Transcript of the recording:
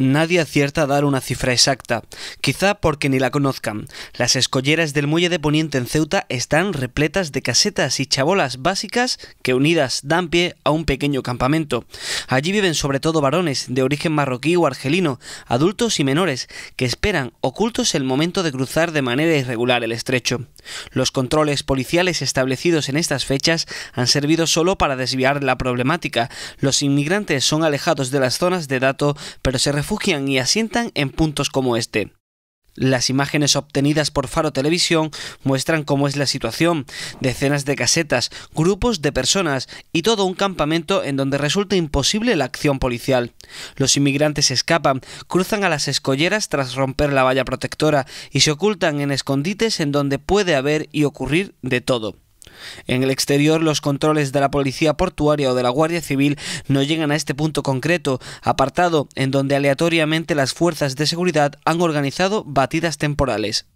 nadie acierta a dar una cifra exacta, quizá porque ni la conozcan. Las escolleras del muelle de Poniente en Ceuta están repletas de casetas y chabolas básicas que unidas dan pie a un pequeño campamento. Allí viven sobre todo varones de origen marroquí o argelino, adultos y menores, que esperan ocultos el momento de cruzar de manera irregular el estrecho. Los controles policiales establecidos en estas fechas han servido solo para desviar la problemática. Los inmigrantes son alejados de las zonas de dato, pero se refugian y asientan en puntos como este. Las imágenes obtenidas por Faro Televisión muestran cómo es la situación, decenas de casetas, grupos de personas y todo un campamento en donde resulta imposible la acción policial. Los inmigrantes escapan, cruzan a las escolleras tras romper la valla protectora y se ocultan en escondites en donde puede haber y ocurrir de todo. En el exterior, los controles de la policía portuaria o de la Guardia Civil no llegan a este punto concreto, apartado en donde aleatoriamente las fuerzas de seguridad han organizado batidas temporales.